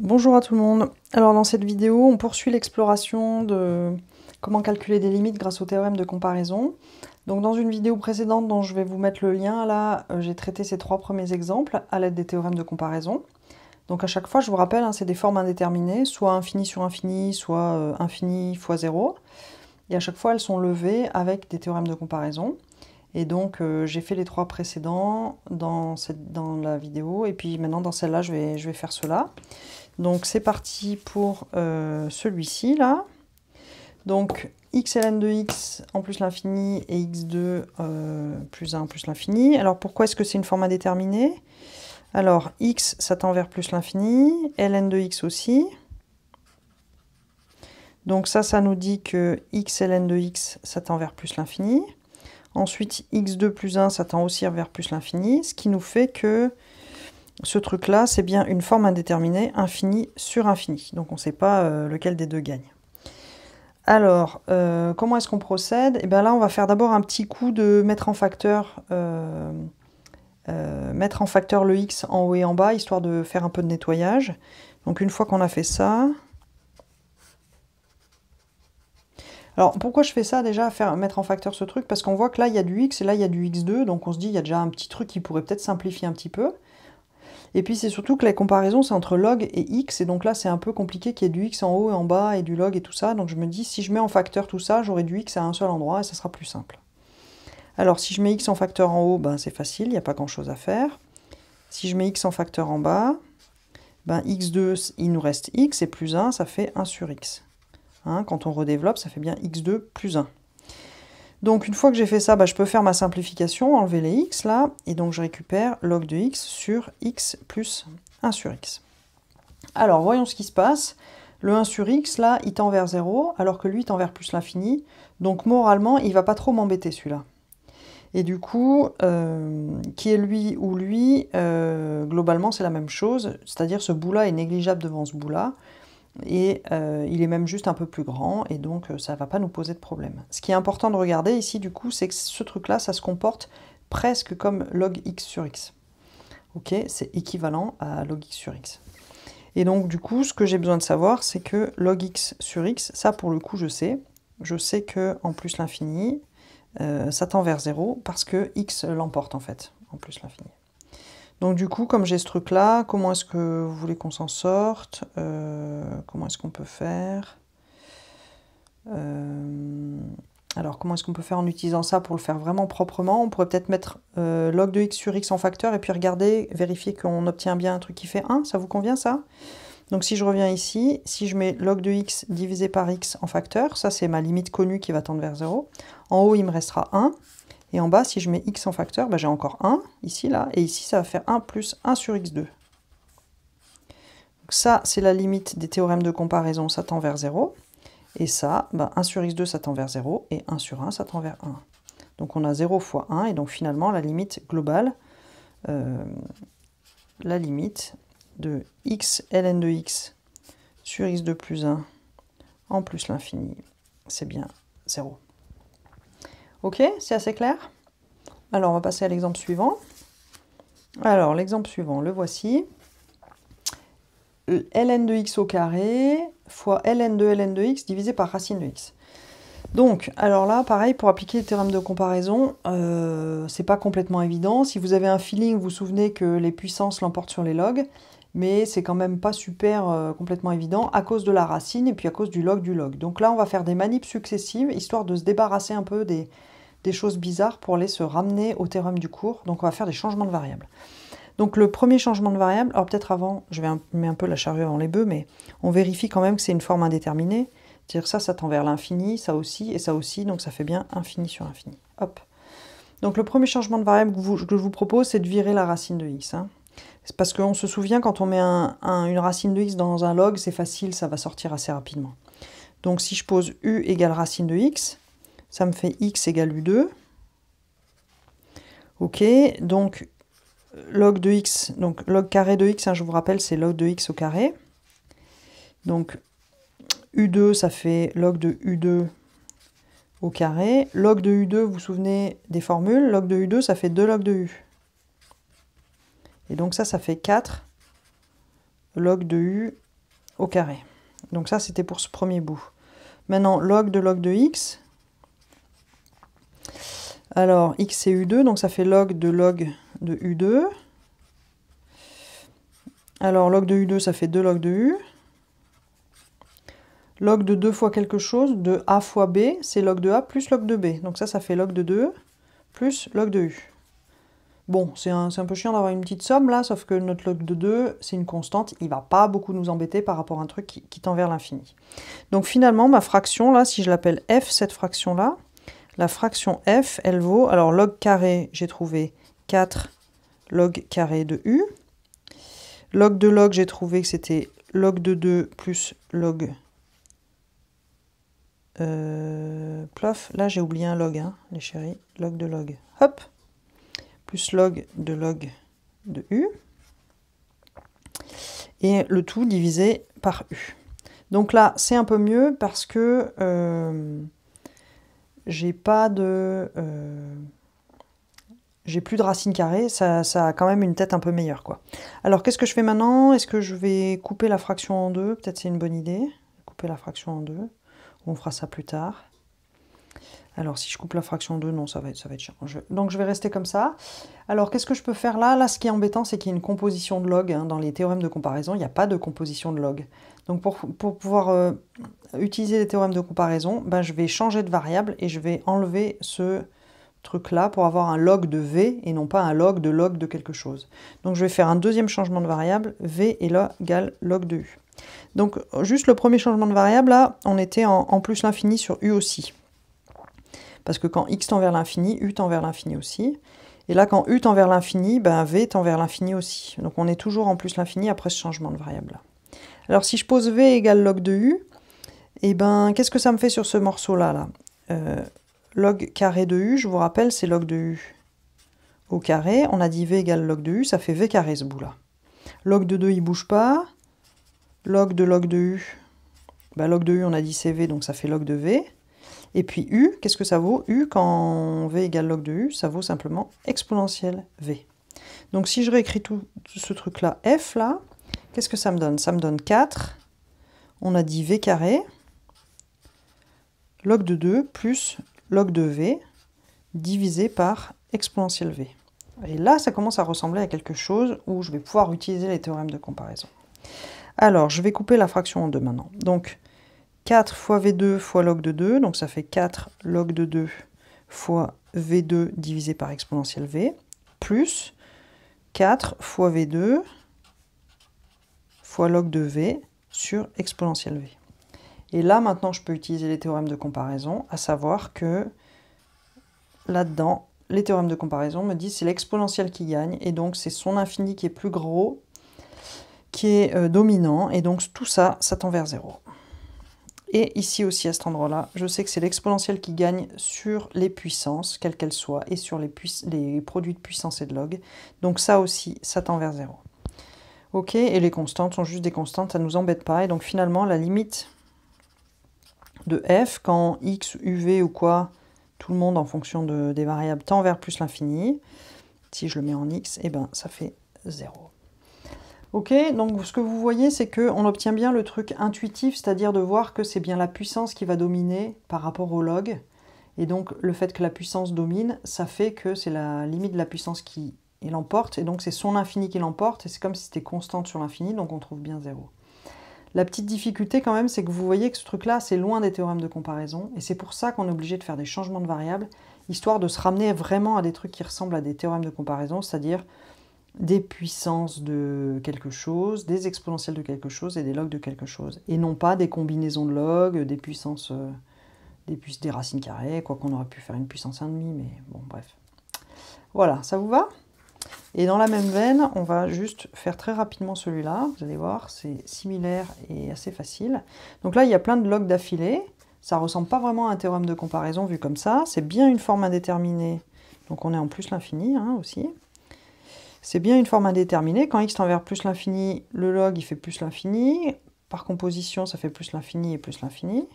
Bonjour à tout le monde. Alors dans cette vidéo, on poursuit l'exploration de comment calculer des limites grâce au théorème de comparaison. Donc dans une vidéo précédente dont je vais vous mettre le lien là, euh, j'ai traité ces trois premiers exemples à l'aide des théorèmes de comparaison. Donc à chaque fois, je vous rappelle, hein, c'est des formes indéterminées, soit infini sur infini, soit euh, infini fois 0. Et à chaque fois, elles sont levées avec des théorèmes de comparaison. Et donc euh, j'ai fait les trois précédents dans, cette, la vidéo, et puis maintenant dans celle-là, je vais, je vais faire cela. Donc c'est parti pour euh, celui-ci là. Donc x ln de x en plus l'infini et x2 euh, plus 1 plus l'infini. Alors pourquoi est-ce que c'est une forme indéterminée Alors x s'attend tend vers plus l'infini, ln de x aussi. Donc ça, ça nous dit que x ln de x s'attend tend vers plus l'infini. Ensuite, x2 plus 1 s'attend tend aussi vers plus l'infini, ce qui nous fait que ce truc-là, c'est bien une forme indéterminée, infini sur infini. Donc on ne sait pas euh, lequel des deux gagne. Alors, euh, comment est-ce qu'on procède Et eh bien là, on va faire d'abord un petit coup de mettre en facteur... Euh, mettre en facteur le x en haut et en bas, histoire de faire un peu de nettoyage. Donc une fois qu'on a fait ça... Alors pourquoi je fais ça déjà, faire, mettre en facteur ce truc Parce qu'on voit que là, il y a du x et là, il y a du x2, donc on se dit, il y a déjà un petit truc qui pourrait peut-être simplifier un petit peu. Et puis c'est surtout que la comparaison, c'est entre log et x, et donc là c'est un peu compliqué qu'il y ait du x en haut et en bas, et du log et tout ça, donc je me dis, si je mets en facteur tout ça, j'aurai du x à un seul endroit, et ça sera plus simple. Alors si je mets x en facteur en haut, ben, c'est facile, il n'y a pas grand-chose à faire. Si je mets x en facteur en bas, ben, x2, il nous reste x, et plus 1, ça fait 1 sur x. Hein, quand on redéveloppe, ça fait bien x2 plus 1. Donc une fois que j'ai fait ça, bah, je peux faire ma simplification, enlever les x là, et donc je récupère log de x sur x plus 1 sur x. Alors voyons ce qui se passe. Le 1 sur x là, il tend vers 0, alors que lui il tend vers plus l'infini, donc moralement il va pas trop m'embêter celui-là. Et du coup, euh, qui est lui ou lui, euh, globalement c'est la même chose, c'est-à-dire ce bout-là est négligeable devant ce bout-là, et euh, il est même juste un peu plus grand et donc euh, ça ne va pas nous poser de problème. Ce qui est important de regarder ici du coup c'est que ce truc là ça se comporte presque comme log x sur x. Ok, c'est équivalent à log x sur x. Et donc du coup ce que j'ai besoin de savoir c'est que log x sur x, ça pour le coup je sais, je sais que en plus l'infini euh, ça tend vers 0 parce que x l'emporte en fait, en plus l'infini. Donc du coup, comme j'ai ce truc-là, comment est-ce que vous voulez qu'on s'en sorte euh, Comment est-ce qu'on peut faire euh, Alors comment est-ce qu'on peut faire en utilisant ça pour le faire vraiment proprement On pourrait peut-être mettre euh, log de x sur x en facteur et puis regarder, vérifier qu'on obtient bien un truc qui fait 1. Ça vous convient ça donc si je reviens ici, si je mets log de x divisé par x en facteur, ça c'est ma limite connue qui va tendre vers 0. En haut, il me restera 1. Et en bas, si je mets x en facteur, bah, j'ai encore 1, ici, là, et ici, ça va faire 1 plus 1 sur x2. Donc ça, c'est la limite des théorèmes de comparaison, ça tend vers 0. Et ça, 1 bah, sur x2, ça tend vers 0, et 1 sur 1, ça tend vers 1. Donc on a 0 fois 1, et donc finalement, la limite globale, euh, la limite de x ln de x sur x2 plus 1 en plus l'infini, c'est bien 0. Ok, c'est assez clair Alors, on va passer à l'exemple suivant. Alors, l'exemple suivant, le voici. ln de x au carré fois ln de ln de x divisé par racine de x. Donc, alors là, pareil, pour appliquer le théorème de comparaison, ce euh, c'est pas complètement évident. Si vous avez un feeling, vous vous souvenez que les puissances l'emportent sur les logs mais c'est quand même pas super euh, complètement évident à cause de la racine et puis à cause du log du log. Donc là, on va faire des manips successives, histoire de se débarrasser un peu des, des choses bizarres pour les se ramener au théorème du cours. Donc on va faire des changements de variables. Donc le premier changement de variable, alors peut-être avant, je vais mettre un peu la charrue avant les bœufs, mais on vérifie quand même que c'est une forme indéterminée. C'est-à-dire ça, ça tend vers l'infini, ça aussi, et ça aussi, donc ça fait bien infini sur infini. Hop. Donc le premier changement de variable que, je vous propose, c'est de virer la racine de x. Hein parce qu'on se souvient, quand on met une racine de x dans un log, c'est facile, ça va sortir assez rapidement. Donc si je pose u égale racine de x, ça me fait x égale u2. Ok, donc log de x, donc log carré de x, hein, je vous rappelle, c'est log de x au carré. Donc u2, ça fait log de u2 au carré. Log de u2, vous vous souvenez des formules, log de u2, ça fait 2 log de u. Et donc ça, ça fait 4 log de u au carré. Donc ça, c'était pour ce premier bout. Maintenant, log de log de x. Alors, x c'est u2, donc ça fait log de log de u2. Alors, log de u2, ça fait 2 log de u. Log de 2 fois quelque chose, de a fois b, c'est log de a plus log de b. Donc ça, ça fait log de 2 plus log de u. Bon, c'est un, peu chiant d'avoir une petite somme là, sauf que notre log de 2, c'est une constante, il va pas beaucoup nous embêter par rapport à un truc qui, tend vers l'infini. Donc finalement, ma fraction là, si je l'appelle f, cette fraction là, la fraction f, elle vaut, alors log carré, j'ai trouvé 4 log carré de u. Log de log, j'ai trouvé que c'était log de 2 plus log... Euh, là j'ai oublié un log, hein, les chéris, log de log. Hop, plus log de log de U, et le tout divisé par U. Donc là, c'est un peu mieux parce que euh, j'ai pas de... Euh, j'ai plus de racines carrée, ça, ça, a quand même une tête un peu meilleure. quoi. Alors qu'est-ce que je fais maintenant Est-ce que je vais couper la fraction en deux Peut-être c'est une bonne idée, couper la fraction en deux. On fera ça plus tard. Alors, si je coupe la fraction 2, non, ça va être, ça va être donc, je vais rester comme ça. Alors, qu'est-ce que je peux faire là Là, ce qui est embêtant, c'est qu'il y a une composition de log. Hein, dans les théorèmes de comparaison, il n'y a pas de composition de log. Donc, pour, pouvoir euh, utiliser les théorèmes de comparaison, ben, je vais changer de variable et je vais enlever ce truc-là pour avoir un log de V et non pas un log de log de quelque chose. Donc, je vais faire un deuxième changement de variable. V est là égal log de U. Donc, juste le premier changement de variable, là, on était en plus l'infini sur U aussi. Parce que quand x tend vers l'infini, u tend vers l'infini aussi. Et là, quand u tend vers l'infini, ben, v tend vers l'infini aussi. Donc on est toujours en plus l'infini après ce changement de variable-là. Alors si je pose v égale log de u, et eh ben, qu'est-ce que ça me fait sur ce morceau-là là, euh, Log carré de u, je vous rappelle, c'est log de u au carré. On a dit v égale log de u, ça fait v carré ce bout-là. Log de 2, il bouge pas. Log de log de u, ben, log de u, on a dit c'est v, donc ça fait log de v. Et puis U, qu'est-ce que ça vaut U, quand V égale log de U, ça vaut simplement exponentielle V. Donc si je réécris tout, ce truc-là, F là, qu'est-ce que ça me donne Ça me donne 4. On a dit V carré, log de 2 plus log de V divisé par exponentielle V. Et là, ça commence à ressembler à quelque chose où je vais pouvoir utiliser les théorèmes de comparaison. Alors, je vais couper la fraction en deux maintenant. Donc, 4 fois V2 fois log de 2, donc ça fait 4 log de 2 fois V2 divisé par exponentielle V, plus 4 fois V2 fois log de V sur exponentielle V. Et là, maintenant, je peux utiliser les théorèmes de comparaison, à savoir que là-dedans, les théorèmes de comparaison me disent c'est l'exponentielle qui gagne, et donc c'est son infini qui est plus gros, qui est euh, dominant, et donc tout ça, ça tend vers 0. Et ici aussi, à cet endroit-là, je sais que c'est l'exponentielle qui gagne sur les puissances, quelles qu'elles soient, et sur les, produits de puissance et de log. Donc ça aussi, ça tend vers 0. Ok, et les constantes sont juste des constantes, ça ne nous embête pas. Et donc finalement, la limite de f, quand x, uv ou quoi, tout le monde en fonction de, des variables tend vers plus l'infini, si je le mets en x, et eh ben ça fait 0. Ok, donc ce que vous voyez, c'est qu'on obtient bien le truc intuitif, c'est-à-dire de voir que c'est bien la puissance qui va dominer par rapport au log. Et donc le fait que la puissance domine, ça fait que c'est la limite de la puissance qui l'emporte, et donc c'est son infini qui l'emporte, et c'est comme si c'était constante sur l'infini, donc on trouve bien zéro. La petite difficulté quand même, c'est que vous voyez que ce truc-là, c'est loin des théorèmes de comparaison, et c'est pour ça qu'on est obligé de faire des changements de variables, histoire de se ramener vraiment à des trucs qui ressemblent à des théorèmes de comparaison, c'est-à-dire des puissances de quelque chose, des exponentielles de quelque chose et des logs de quelque chose. Et non pas des combinaisons de logs, des puissances, euh, des, puissances, des racines carrées, quoi qu'on aurait pu faire une puissance 1,5, mais bon, bref. Voilà, ça vous va Et dans la même veine, on va juste faire très rapidement celui-là. Vous allez voir, c'est similaire et assez facile. Donc là, il y a plein de logs d'affilée. Ça ressemble pas vraiment à un théorème de comparaison vu comme ça. C'est bien une forme indéterminée. Donc on est en plus l'infini hein, aussi c'est bien une forme indéterminée. Quand x tend vers plus l'infini, le log, il fait plus l'infini. Par composition, ça fait plus l'infini et plus l'infini.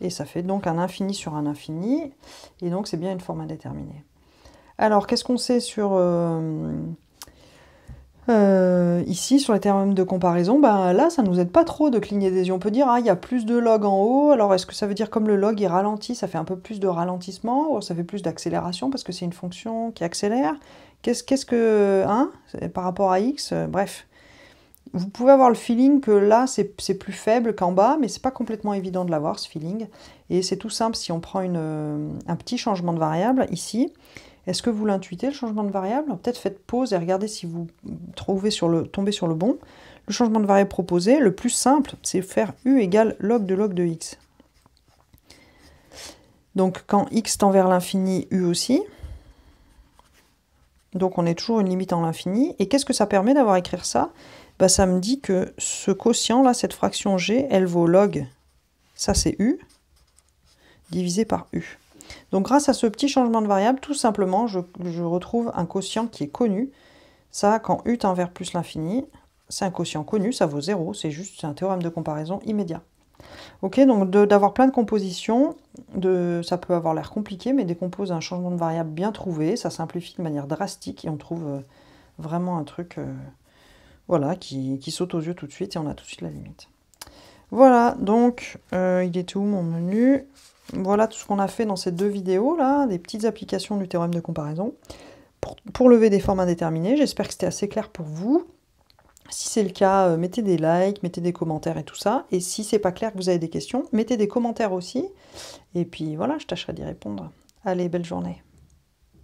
Et ça fait donc un infini sur un infini. Et donc, c'est bien une forme indéterminée. Alors, qu'est-ce qu'on sait sur... Euh, euh, ici, sur les termes de comparaison, ben, là, ça ne nous aide pas trop de cligner des yeux. On peut dire, ah, il y a plus de log en haut, alors est-ce que ça veut dire comme le log, il ralentit, ça fait un peu plus de ralentissement, ou ça fait plus d'accélération, parce que c'est une fonction qui accélère Qu'est-ce que. Hein, par rapport à X, euh, bref. Vous pouvez avoir le feeling que là, c'est plus faible qu'en bas, mais ce n'est pas complètement évident de l'avoir, ce feeling. Et c'est tout simple, si on prend euh, un petit changement de variable ici, est-ce que vous l'intuitez, le changement de variable Peut-être faites pause et regardez si vous trouvez sur le, tombez sur le bon. Le changement de variable proposé, le plus simple, c'est faire u égale log de log de x. Donc quand x tend vers l'infini, u aussi. Donc on est toujours une limite en l'infini. Et qu'est-ce que ça permet d'avoir écrire ça bah, Ça me dit que ce quotient-là, cette fraction g, elle vaut log, ça c'est u, divisé par u. Donc grâce à ce petit changement de variable, tout simplement, je, je retrouve un quotient qui est connu. Ça, quand u tend vers plus l'infini, c'est un quotient connu, ça vaut 0, c'est juste un théorème de comparaison immédiat. Ok, donc d'avoir plein de compositions, de, ça peut avoir l'air compliqué, mais décompose un changement de variable bien trouvé, ça simplifie de manière drastique et on trouve euh, vraiment un truc euh, voilà, qui, saute aux yeux tout de suite et on a tout de suite la limite. Voilà, donc euh, il est où mon menu Voilà tout ce qu'on a fait dans ces deux vidéos là, des petites applications du théorème de comparaison pour, pour lever des formes indéterminées. J'espère que c'était assez clair pour vous. Si c'est le cas, euh, mettez des likes, mettez des commentaires et tout ça. Et si c'est pas clair que vous avez des questions, mettez des commentaires aussi. Et puis voilà, je tâcherai d'y répondre. Allez, belle journée.